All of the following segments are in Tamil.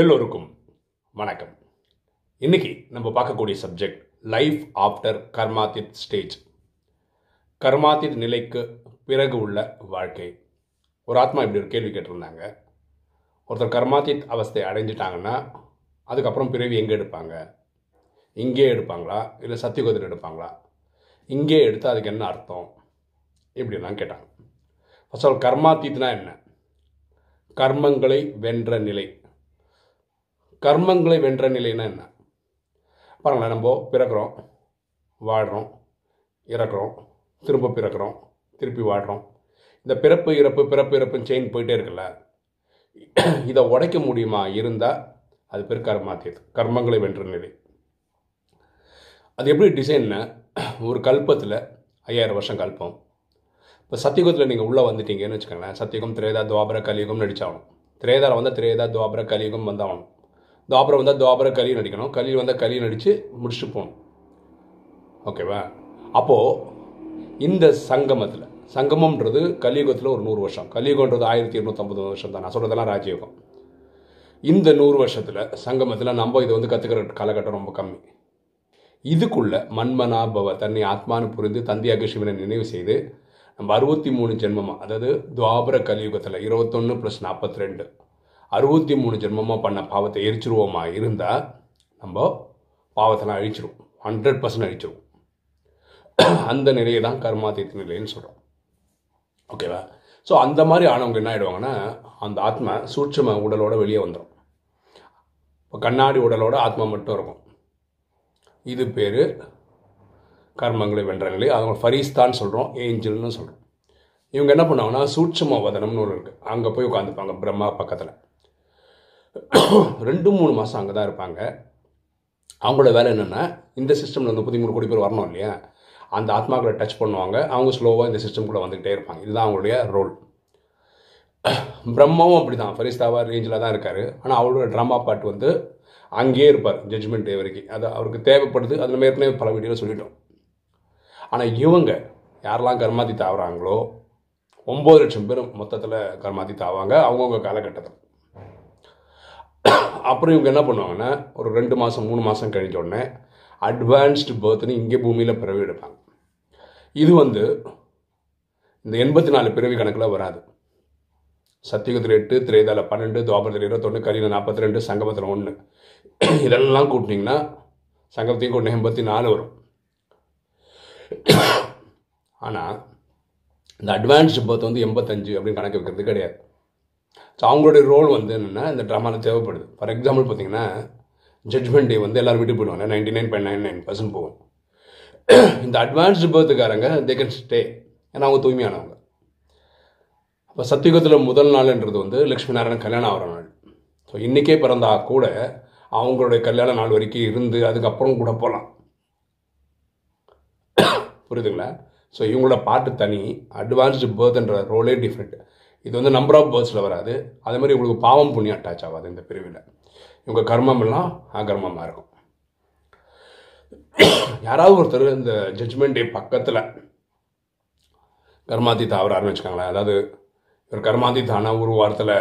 எல்லோருக்கும் வணக்கம் இன்னைக்கு நம்ம பார்க்கக்கூடிய சப்ஜெக்ட் லைஃப் ஆஃப்டர் கர்மாதித் ஸ்டேஜ் கர்மாதித் நிலைக்கு பிறகு உள்ள வாழ்க்கை ஒரு ஆத்மா இப்படி ஒரு கேள்வி கேட்டிருந்தாங்க ஒருத்தர் கர்மாதித் அவஸ்தை அடைஞ்சிட்டாங்கன்னா அதுக்கப்புறம் பிறவி எங்கே எடுப்பாங்க இங்கே எடுப்பாங்களா இல்லை சத்தியகோதில் எடுப்பாங்களா இங்கே எடுத்தால் அதுக்கு என்ன அர்த்தம் இப்படிலாம் கேட்டாங்க ஃபர்ஸ்ட் ஆஃப் ஆல் என்ன கர்மங்களை வென்ற நிலை கர்மங்களை வென்ற நிலைனா என்ன பாருங்களேன் நம்ம பிறக்கிறோம் வாடுறோம் இறக்குறோம் திரும்ப பிறக்கிறோம் திருப்பி வாடுறோம் இந்த பிறப்பு இறப்பு பிறப்பு இறப்பு செயின் போயிட்டே இருக்குல்ல இதை உடைக்க முடியுமா இருந்தால் அது பேர் கர்மா கர்மங்களை வென்ற நிலை அது எப்படி டிசைன்னா ஒரு கல்பத்தில் ஐயாயிரம் வருஷம் கல்பம் இப்போ சத்தியகுத்தில் நீங்கள் உள்ளே வந்துட்டீங்கன்னு வச்சுக்கோங்களேன் சத்தியகம் திரேதா துவாபர கலியுகம் நடிச்சாகணும் திரேதாவில் வந்தால் திரேதா துவாபர கலியுகம் வந்தாகணும் துவாபரம் வந்தால் துவாபரம் கலியில் நடிக்கணும் கலியில் வந்தால் கலியில் நடித்து முடிச்சுட்டு போகணும் ஓகேவா அப்போது இந்த சங்கமத்தில் சங்கமம்ன்றது கலியுகத்தில் ஒரு நூறு வருஷம் கலியுகன்றது ஆயிரத்தி இரநூத்தம்பது வருஷம் தான் நான் சொல்கிறதெல்லாம் ராஜயோகம் இந்த நூறு வருஷத்தில் சங்கமத்தில் நம்ம இதை வந்து கற்றுக்கிற காலகட்டம் ரொம்ப கம்மி இதுக்குள்ள மண்மனாபவ தன்னை ஆத்மானு புரிந்து தந்தியாக சிவனை நினைவு செய்து நம்ம அறுபத்தி மூணு ஜென்மமாக அதாவது துவாபர கலியுகத்தில் இருபத்தொன்று ப்ளஸ் நாற்பத்தி ரெண்டு அறுபத்தி மூணு ஜென்மமாக பண்ண பாவத்தை எரிச்சிருவோமா இருந்தால் நம்ம பாவத்தெல்லாம் அழிச்சிருவோம் ஹண்ட்ரட் பர்சன்ட் அழிச்சிருவோம் அந்த நிலையை தான் கர்மாதித்த நிலைன்னு சொல்கிறோம் ஓகேவா ஸோ அந்த மாதிரி ஆனவங்க என்ன ஆகிடுவாங்கன்னா அந்த ஆத்மா சூட்சம உடலோட வெளியே வந்துடும் இப்போ கண்ணாடி உடலோட ஆத்மா மட்டும் இருக்கும் இது பேர் கர்மங்களை வென்ற நிலை அவங்க ஃபரிஸ்தான் சொல்கிறோம் ஏஞ்சல்னு சொல்கிறோம் இவங்க என்ன பண்ணுவாங்கன்னா சூட்சம வதனம்னு ஒன்று இருக்குது அங்கே போய் உட்காந்துப்பாங்க பிரம்மா பக்கத்தில் ரெண்டு மூணு மாதம் அங்கே தான் இருப்பாங்க அவங்களோட வேலை என்னென்னா இந்த சிஸ்டமில் வந்து புதிமூணு கோடி பேர் வரணும் இல்லையா அந்த ஆத்மாக்களை டச் பண்ணுவாங்க அவங்க ஸ்லோவாக இந்த சிஸ்டம்குள்ளே வந்துக்கிட்டே இருப்பாங்க இதுதான் அவங்களுடைய ரோல் பிரம்மாவும் அப்படி தான் ஃபரிஸ்தாவா ரேஞ்சில் தான் இருக்கார் ஆனால் அவரோட ட்ராமா பாட்டு வந்து அங்கேயே இருப்பார் ஜட்ஜ்மெண்ட் டே வரைக்கும் அது அவருக்கு தேவைப்படுது அதில் நம்ம ஏற்கனவே பல வீடியோவில் சொல்லிட்டோம் ஆனால் இவங்க யாரெல்லாம் கர்மாதி தாவறாங்களோ ஒம்பது லட்சம் பேர் மொத்தத்தில் கர்மாதி தாவாங்க அவங்கவுங்க காலகட்டத்தில் அப்புறம் இவங்க என்ன பண்ணுவாங்கன்னா ஒரு ரெண்டு மாதம் மூணு மாதம் கழிஞ்ச உடனே அட்வான்ஸ்டு பர்த்னு இங்கே பூமியில் பிறவி எடுப்பாங்க இது வந்து இந்த எண்பத்தி நாலு பிறவி கணக்கில் வராது சத்தியகத்தில் எட்டு திரேதால பன்னெண்டு துவாபரத்தில் இருபத்தொன்று கரியில் நாற்பத்தி ரெண்டு சங்கமத்தில் ஒன்று இதெல்லாம் கூட்டினீங்கன்னா சங்கமத்தையும் கொண்டு எண்பத்தி நாலு வரும் ஆனால் இந்த அட்வான்ஸ்டு பர்த் வந்து எண்பத்தஞ்சு அப்படின்னு கணக்கு வைக்கிறது கிடையாது ஸோ அவங்களுடைய ரோல் வந்து என்னென்னா இந்த ட்ராமாவில் தேவைப்படுது ஃபார் எக்ஸாம்பிள் பார்த்தீங்கன்னா ஜட்மெண்ட் டே வந்து எல்லோரும் வீட்டுக்கு போயிடுவாங்க ninety nine point nine nine percent போவோம் இந்த அட்வான்ஸ்டு பர்த்துக்காரங்க தே கேன் ஸ்டே ஏன்னா அவங்க தூய்மையானவங்க அப்போ சத்தியுகத்தில் முதல் நாள்ன்றது வந்து லக்ஷ்மி நாராயணன் கல்யாணம் ஆகிற நாள் ஸோ இன்றைக்கே பிறந்தா கூட அவங்களுடைய கல்யாண நாள் வரைக்கும் இருந்து அதுக்கப்புறம் கூட போகலாம் புரியுதுங்களா ஸோ இவங்களோட பாட்டு தனி அட்வான்ஸ்டு பர்த்ன்ற ரோலே டிஃப்ரெண்ட் இது வந்து நம்பர் ஆஃப் பேர்ட்ஸில் வராது அதே மாதிரி உங்களுக்கு பாவம் புண்ணியம் அட்டாச் ஆகாது இந்த பிரிவில் இவங்க எல்லாம் அகர்மமாக இருக்கும் யாராவது ஒருத்தர் இந்த ஜட்ஜ்மெண்ட் டே பக்கத்தில் கர்மாதி தாவறாருன்னு வச்சுக்கோங்களேன் அதாவது இவர் கர்மாதி தானா ஒரு வாரத்தில்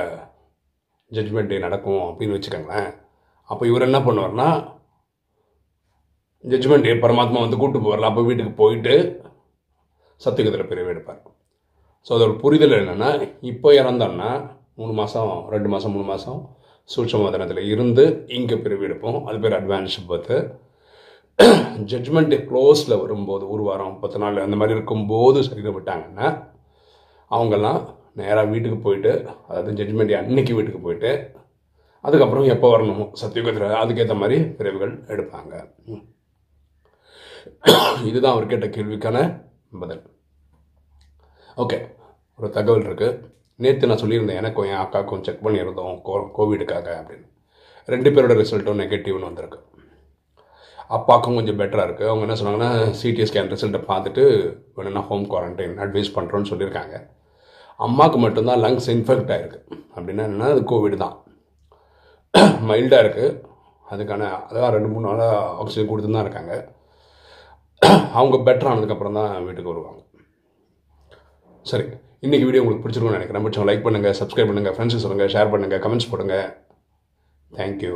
ஜட்ஜ்மெண்ட் டே நடக்கும் அப்படின்னு வச்சுக்கோங்களேன் அப்போ இவர் என்ன பண்ணுவார்னா ஜட்ஜ்மெண்ட் டே பரமாத்மா வந்து கூப்பிட்டு போவார்ல அப்போ வீட்டுக்கு போயிட்டு சத்தியகுதிரை பிரிவு எடுப்பார் ஸோ அதோட புரிதல் என்னென்னா இப்போ இறந்தோன்னா மூணு மாதம் ரெண்டு மாதம் மூணு மாதம் சூட்சமதனத்தில் இருந்து இங்கே பிரிவு எடுப்போம் அது பேர் அட்வான்ஸ் பார்த்து ஜட்ஜ்மெண்ட் க்ளோஸில் வரும்போது ஒரு வாரம் பத்து நாள் அந்த மாதிரி இருக்கும்போது சரீரம் விட்டாங்கன்னா அவங்கெல்லாம் நேராக வீட்டுக்கு போயிட்டு அதாவது ஜட்ஜ்மெண்ட் அன்னைக்கு வீட்டுக்கு போயிட்டு அதுக்கப்புறம் எப்போ வரணுமோ சத்தியுகத்தில் அதுக்கேற்ற மாதிரி பிரிவுகள் எடுப்பாங்க இதுதான் அவர் கேட்ட கேள்விக்கான பதில் ஓகே ஒரு தகவல் இருக்குது நேற்று நான் சொல்லியிருந்தேன் எனக்கும் என் அக்காவுக்கும் செக் பண்ணியிருந்தோம் கோ கோவிடுக்காக அப்படின்னு ரெண்டு பேரோட ரிசல்ட்டும் நெகட்டிவ்னு வந்திருக்கு அப்பாவுக்கும் கொஞ்சம் பெட்டராக இருக்குது அவங்க என்ன சொன்னாங்கன்னா சிடி ஸ்கேன் ரிசல்ட்டை பார்த்துட்டு வேணும்னா ஹோம் குவாரண்டைன் அட்வைஸ் பண்ணுறோன்னு சொல்லியிருக்காங்க அம்மாவுக்கு மட்டும்தான் லங்ஸ் இன்ஃபெக்ட் ஆகிருக்கு அப்படின்னா என்னென்னா அது கோவிட் தான் மைல்டாக இருக்குது அதுக்கான அதான் ரெண்டு மூணு நாளாக ஆக்சிஜன் கொடுத்து தான் இருக்காங்க அவங்க பெட்டர் ஆனதுக்கப்புறம் தான் வீட்டுக்கு வருவாங்க சரி இன்றைக்கி வீடியோ உங்களுக்கு பிடிச்சிருக்கும்னு நினைக்கிறேன் பிடிச்சவங்க லைக் பண்ணுங்கள் சப்ஸ்கிரைப் பண்ணுங்கள் ஃப்ரெண்ட்ஸ் சொல்லுங்கள் ஷேர் பண்ணுங்கள் கமெண்ட்ஸ் போடுங்கள் தேங்க்யூ